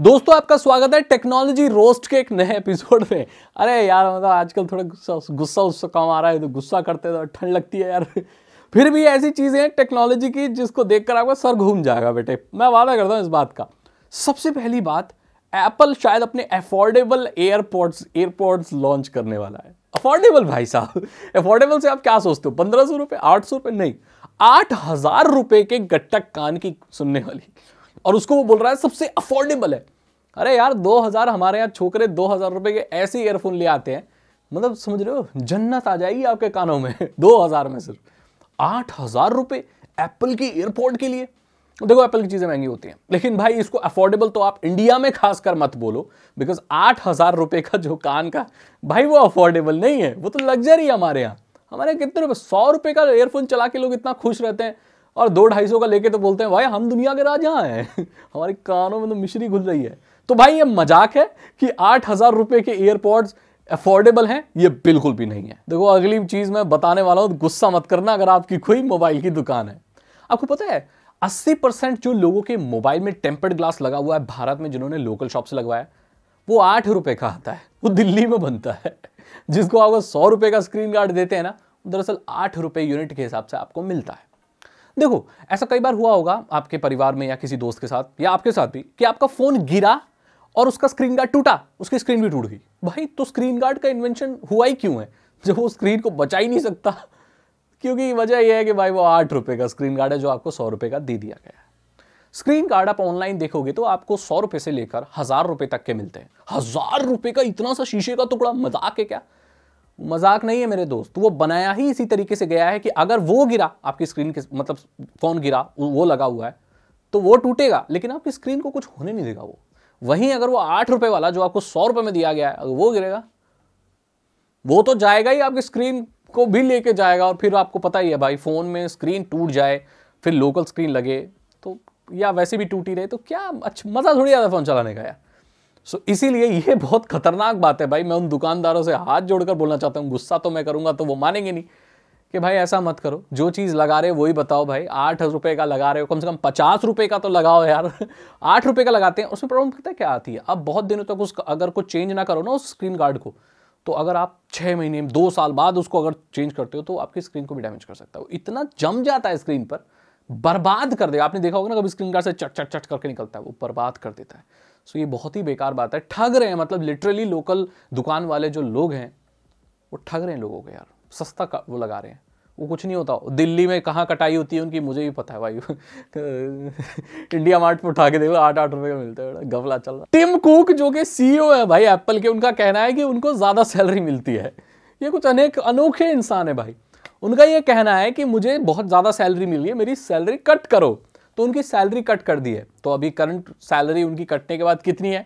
दोस्तों आपका स्वागत है टेक्नोलॉजी रोस्ट के एक नए एपिसोड में अरे यार मतलब आजकल थोड़ा गुस्सा गुस्सा उससे कम आ रहा है तो गुस्सा करते तो ठंड लगती है यार फिर भी ऐसी चीज़ें हैं टेक्नोलॉजी की जिसको देखकर आपका सर घूम जाएगा बेटे मैं वादा करता हूँ इस बात का सबसे पहली बात एप्पल शायद अपने अफोर्डेबल एयरपोर्ट्स एयरपोर्ट्स लॉन्च करने वाला है अफोर्डेबल भाई साहब अफोर्डेबल से आप क्या सोचते हो पंद्रह सौ रुपये आठ सौ रुपये नहीं आठ हज़ार रुपये के गट्टक कान की सुनने वाली और उसको वो बोल रहा है सबसे अफोर्डेबल है अरे यार 2000 हमारे यहाँ छोकरे 2000 रुपए के ऐसे ईयरफोन ले आते हैं मतलब समझ रहे हो जन्नत आ जाएगी आपके कानों में 2000 में सिर्फ आठ हजार रुपये एप्पल की एयरपोर्ट के लिए देखो एप्पल की चीज़ें महंगी होती हैं लेकिन भाई इसको अफोर्डेबल तो आप इंडिया में खासकर मत बोलो बिकॉज आठ हज़ार रुपये का जो कान का भाई वो अफोर्डेबल नहीं है वो तो लग्जरी है हमारे यहाँ हमारे कितने रुपये सौ रुपये का एयरफोन चला के लोग इतना खुश रहते हैं और दो ढाई सौ का लेके तो बोलते हैं भाई हम दुनिया के राजा हैं हमारे कानों में तो मिश्री घुल रही है तो भाई ये मजाक है कि आठ हज़ार रुपये के एयरपोर्ट्स अफोर्डेबल हैं ये बिल्कुल भी नहीं है देखो अगली चीज़ मैं बताने वाला हूँ गुस्सा मत करना अगर आपकी कोई मोबाइल की दुकान है आपको पता है 80 परसेंट जो लोगों के मोबाइल में टेम्पर्ड ग्लास लगा हुआ है भारत में जिन्होंने लोकल शॉप से लगवाया वो आठ रुपये का आता है वो दिल्ली में बनता है जिसको आपको सौ रुपये का स्क्रीन गार्ड देते हैं ना दरअसल आठ रुपये यूनिट के हिसाब से आपको मिलता है देखो ऐसा कई बार हुआ होगा आपके परिवार में या किसी दोस्त के साथ या आपके साथ भी कि आपका फ़ोन गिरा और उसका स्क्रीन गार्ड टूटा उसकी स्क्रीन भी टूट गई भाई तो स्क्रीन गार्ड का इन्वेंशन हुआ ही क्यों है जब वो स्क्रीन को बचा ही नहीं सकता क्योंकि वजह यह है कि भाई वो आठ रुपये का स्क्रीन गार्ड है जो आपको सौ रुपये का दे दिया गया है स्क्रीन गार्ड आप ऑनलाइन देखोगे तो आपको सौ रुपए से लेकर हज़ार रुपए तक के मिलते हैं हज़ार रुपए का इतना सा शीशे का टुकड़ा मजाक है क्या मजाक नहीं है मेरे दोस्त वो बनाया ही इसी तरीके से गया है कि अगर वो गिरा आपकी स्क्रीन के मतलब फ़ोन गिरा वो लगा हुआ है तो वो टूटेगा लेकिन आपकी स्क्रीन को कुछ होने नहीं देगा वो वहीं अगर वो आठ रुपये वाला जो आपको सौ रुपये में दिया गया है अगर वो गिरेगा वो तो जाएगा ही आपकी स्क्रीन को भी लेके जाएगा और फिर आपको पता ही है भाई फ़ोन में स्क्रीन टूट जाए फिर लोकल स्क्रीन लगे तो या वैसे भी टूटी रहे तो क्या अच्छा मज़ा थोड़ी आता फ़ोन चलाने का यार सो इसीलिए ये बहुत खतरनाक बात है भाई मैं उन दुकानदारों से हाथ जोड़कर बोलना चाहता हूँ गुस्सा तो मैं करूँगा तो वो मानेंगे नहीं कि भाई ऐसा मत करो जो चीज़ लगा रहे हो वही बताओ भाई आठ रुपये का लगा रहे हो कम से कम पचास रुपये का तो लगाओ यार आठ रुपये का लगाते हैं उसमें प्रॉब्लम पता क्या आती है अब बहुत दिनों तक उस अगर कुछ चेंज ना करो ना उस स्क्रीन गार्ड को तो अगर आप छः महीने दो साल बाद उसको अगर चेंज करते हो तो आपकी स्क्रीन को भी डैमेज कर सकता है इतना जम जाता है स्क्रीन पर बर्बाद कर देगा आपने देखा होगा ना कभी स्क्रीन गार्ड से चट चट चट करके निकलता है वो बर्बाद कर देता है सो ये बहुत ही बेकार बात है ठग रहे हैं मतलब लिटरली लोकल दुकान वाले जो लोग हैं वो ठग रहे हैं लोगों को यार सस्ता वो लगा रहे हैं वो कुछ नहीं होता दिल्ली में कहाँ कटाई होती है उनकी मुझे भी पता है भाई इंडिया मार्ट में उठा के देखो आठ आठ रुपए का मिलता है गफला चल रहा टिम कुक जो कि सीईओ है भाई एप्पल के उनका कहना है कि उनको ज़्यादा सैलरी मिलती है ये कुछ अनेक अनोखे इंसान है भाई उनका ये कहना है कि मुझे बहुत ज़्यादा सैलरी मिली है मेरी सैलरी कट करो तो उनकी सैलरी कट कर दी है तो अभी करंट सैलरी उनकी कटने के बाद कितनी है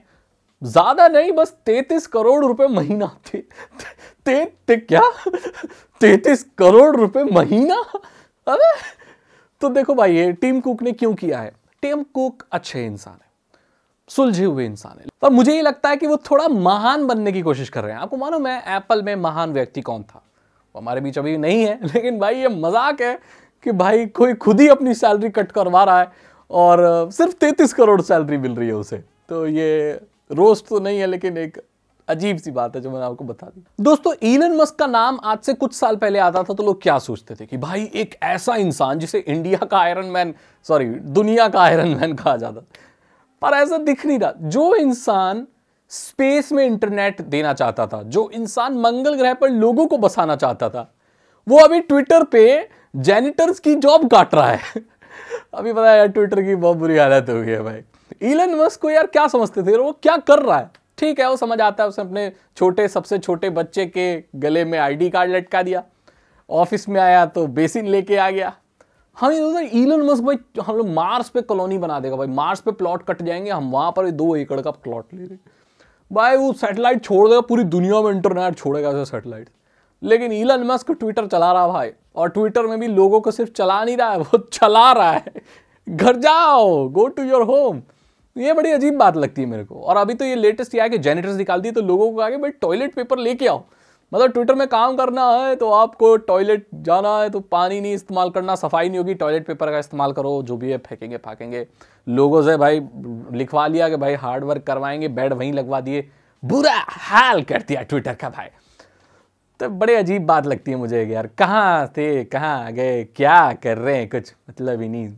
ज्यादा नहीं बस तैतीस करोड़ रुपए महीना थे ते, ते, क्या तैतीस करोड़ रुपए महीना अरे तो देखो भाई ये टीम कुक ने क्यों किया है टीम कुक अच्छे इंसान है सुलझे हुए इंसान है पर मुझे ये लगता है कि वो थोड़ा महान बनने की कोशिश कर रहे हैं आपको मालूम है एप्पल में महान व्यक्ति कौन था हमारे बीच अभी नहीं है लेकिन भाई ये मजाक है कि भाई कोई खुद ही अपनी सैलरी कट करवा रहा है और सिर्फ तैंतीस करोड़ सैलरी मिल रही है उसे तो ये रोस्ट तो नहीं है लेकिन एक अजीब सी बात है जो मैंने आपको बता दी दोस्तों ईलन मस्क का नाम आज से कुछ साल पहले आता था तो लोग क्या सोचते थे कि भाई एक ऐसा इंसान जिसे इंडिया का आयरन मैन सॉरी दुनिया का आयरन मैन कहा जाता पर ऐसा दिख नहीं रहा जो इंसान स्पेस में इंटरनेट देना चाहता था जो इंसान मंगल ग्रह पर लोगों को बसाना चाहता था वो अभी ट्विटर पे जेनिटर्स की जॉब काट रहा है अभी पता है यार ट्विटर की बहुत बुरी हालत हो गई है भाई इलन मस्क को यार क्या समझते थे वो क्या कर रहा है ठीक है वो समझ आता है उसने अपने छोटे सबसे छोटे बच्चे के गले में आईडी कार्ड लटका दिया ऑफिस में आया तो बेसिन लेके आ गया हम हाँ, ये ईलन मस्क भाई हम लोग मार्स पे कॉलोनी बना देगा भाई मार्स पे प्लॉट कट जाएंगे हम वहाँ पर दो एकड़ का प्लॉट ले रहे भाई वो सैटेलाइट छोड़ देगा पूरी दुनिया में इंटरनेट छोड़ेगा सैटेलाइट लेकिन ईलन मस्क ट्विटर चला रहा भाई और ट्विटर में भी लोगों को सिर्फ चला नहीं रहा है वो चला रहा है घर जाओ गो टू योर होम ये बड़ी अजीब बात लगती है मेरे को और अभी तो ये लेटेस्ट यह है कि जेनेटर्स निकाल दिए तो लोगों को कहा कि भाई टॉयलेट पेपर लेके आओ मतलब ट्विटर में काम करना है तो आपको टॉयलेट जाना है तो पानी नहीं इस्तेमाल करना सफाई नहीं होगी टॉयलेट पेपर का इस्तेमाल करो जो भी है फेंकेंगे फाकेंगे लोगों से भाई लिखवा लिया कि भाई हार्ड वर्क करवाएंगे बेड वहीं लगवा दिए बुरा हाल कर दिया ट्विटर का भाई तो बड़े अजीब बात लगती है मुझे यार कहाँ थे कहाँ आ गए क्या कर रहे हैं कुछ मतलब ही नहीं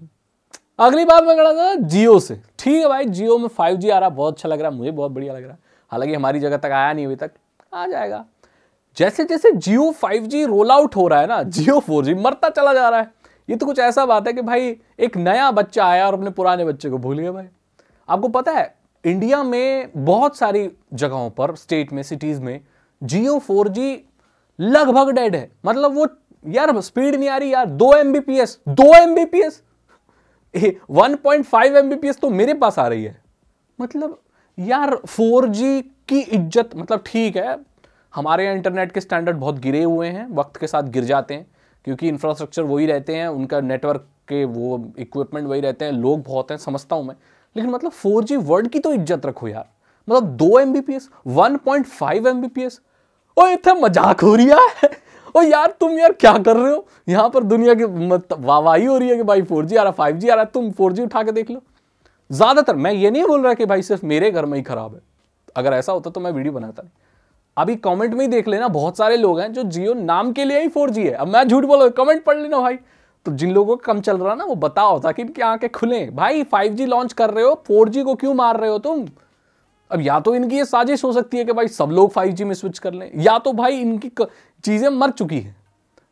अगली बात मैं करा था जियो से ठीक है भाई जियो में फाइव आ रहा बहुत अच्छा लग रहा मुझे बहुत बढ़िया लग रहा हालांकि हमारी जगह तक आया नहीं अभी तक आ जाएगा जैसे जैसे जियो 5G रोल आउट हो रहा है ना जियो 4G मरता चला जा रहा है ये तो कुछ ऐसा बात है कि भाई एक नया बच्चा आया और अपने पुराने बच्चे को भूल गया भाई आपको पता है इंडिया में बहुत सारी जगहों पर स्टेट में सिटीज़ में जियो फोर जी लगभग डेड है मतलब वो यार स्पीड नहीं आ रही यार दो एमबीपीएस दो एमबीपीएस फाइव एमबीपीएस तो मेरे पास आ रही है मतलब यार फोर जी की इज्जत मतलब ठीक है हमारे यहाँ इंटरनेट के स्टैंडर्ड बहुत गिरे हुए हैं वक्त के साथ गिर जाते हैं क्योंकि इंफ्रास्ट्रक्चर वही रहते हैं उनका नेटवर्क के वो इक्विपमेंट वही रहते हैं लोग बहुत हैं समझता हूँ मैं लेकिन मतलब जी वर्ल्ड की तो इज्जत रखो यार मतलब दो M B P S one point five M B P S ओ मजाक हो रही है ओ यार तुम यार क्या कर रहे हो यहाँ पर दुनिया की वाहवाही हो रही है कि भाई फोर जी आ रहा फाइव जी आ रहा है तुम फोर जी उठा के देख लो ज़्यादातर मैं ये नहीं बोल रहा कि भाई सिर्फ मेरे घर में ही खराब है अगर ऐसा होता तो मैं वीडियो बनाता नहीं अभी कमेंट में ही देख लेना बहुत सारे लोग हैं जो जियो नाम के लिए ही फोर है अब मैं झूठ बोल रहा कमेंट पढ़ लेना भाई तो जिन लोगों का कम चल रहा ना वो बताओ ताकि इनकी आके खुले भाई 5G लॉन्च कर रहे हो 4G को क्यों मार रहे हो तुम अब या तो इनकी ये साजिश हो सकती है कि भाई सब लोग 5G में स्विच कर लें या तो भाई इनकी चीज़ें मर चुकी हैं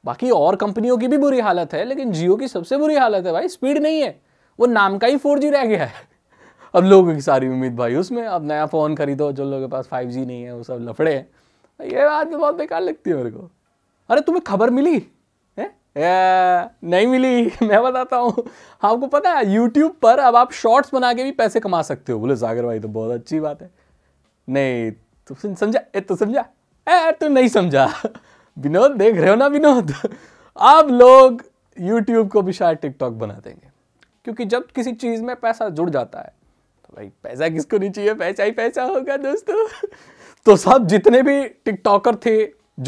बाकी और कंपनियों की भी बुरी हालत है लेकिन जियो की सबसे बुरी हालत है भाई स्पीड नहीं है वो नाम का ही फोर रह गया है अब लोगों की सारी उम्मीद भाई उसमें अब नया फ़ोन खरीदो जो लोगों के पास फाइव नहीं है वो सब लफड़े हैं ये बात तो बहुत बेकार लगती है मेरे को अरे तुम्हें खबर मिली नहीं मिली मैं बताता हूँ आपको पता है यूट्यूब पर अब आप शॉर्ट्स बना के भी पैसे कमा सकते हो बोले सागर भाई तो बहुत अच्छी बात है नहीं तुम समझा ए तो समझा ए तो नहीं समझा विनोद देख रहे हो ना विनोद आप लोग यूट्यूब को भी शायद टिकटॉक बना देंगे क्योंकि जब किसी चीज़ में पैसा जुड़ जाता है तो भाई पैसा किसको नहीं चाहिए पैसा ही पैसा होगा दोस्तों तो सब जितने भी टिकटॉकर थे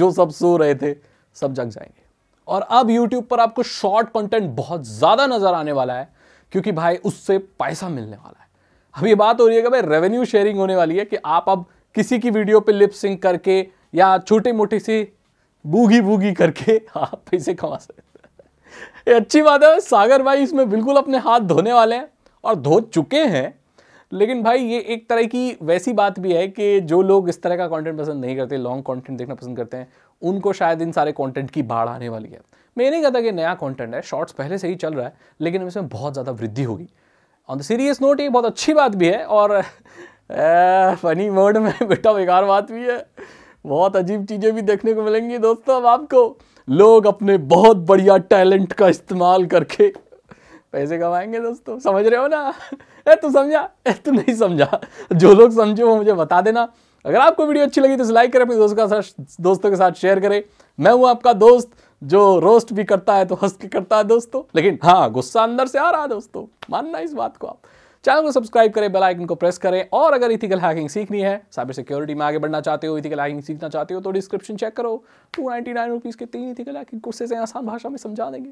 जो सब सो रहे थे सब जग जाएंगे और अब यूट्यूब पर आपको शॉर्ट कंटेंट बहुत ज़्यादा नज़र आने वाला है क्योंकि भाई उससे पैसा मिलने वाला है अब ये बात हो रही है कि भाई रेवेन्यू शेयरिंग होने वाली है कि आप अब किसी की वीडियो पे लिप सिंक करके या छोटी मोटी सी बूगी बूगी करके आप पैसे कमा सकते ये अच्छी बात है सागर भाई इसमें बिल्कुल अपने हाथ धोने वाले हैं और धो चुके हैं लेकिन भाई ये एक तरह की वैसी बात भी है कि जो लोग इस तरह का कंटेंट पसंद नहीं करते लॉन्ग कंटेंट देखना पसंद करते हैं उनको शायद इन सारे कंटेंट की बाढ़ आने वाली है मैं नहीं कहता कि नया कंटेंट है शॉर्ट्स पहले से ही चल रहा है लेकिन इसमें बहुत ज़्यादा वृद्धि होगी ऑन द सीरियस नोट ये बहुत अच्छी बात भी है और फनी वर्ड में बेटा बेकार बात भी है बहुत अजीब चीज़ें भी देखने को मिलेंगी दोस्तों अब आपको लोग अपने बहुत बढ़िया टैलेंट का इस्तेमाल करके पैसे कमाएंगे दोस्तों समझ रहे हो ना ए तू समझा ए तू नहीं समझा जो लोग समझे वो मुझे बता देना अगर आपको वीडियो अच्छी लगी तो लाइक करें अपने दोस्तों के साथ दोस्तों के साथ शेयर करें मैं हूं आपका दोस्त जो रोस्ट भी करता है तो हंस के करता है दोस्तों लेकिन हाँ गुस्सा अंदर से आ रहा है दोस्तों मानना इस बात को आप चैनल को सब्सक्राइब करें बेल आइकन को प्रेस करें और अगर इथिकल हैकिंग सीखनी है साइबर सिक्योरिटी में आगे बढ़ना चाहते हो इथिकल हैकिंग सीखना चाहते हो तो डिस्क्रिप्शन चेक करो टू नाइनटी नाइन रुपीज़ के तीन इथिकल हैकिंग कोर्सेज हैं आसान भाषा में समझा देंगे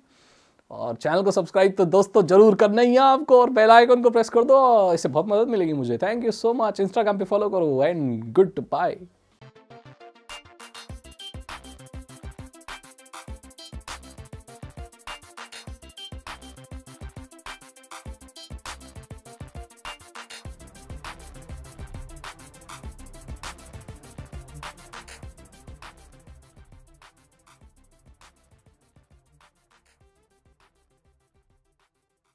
और चैनल को सब्सक्राइब तो दोस्तों जरूर करना ही है आपको और बेल आइकन को प्रेस कर दो इससे बहुत मदद मिलेगी मुझे thank you so much Instagram पे फॉलो करो एंड गुड बाय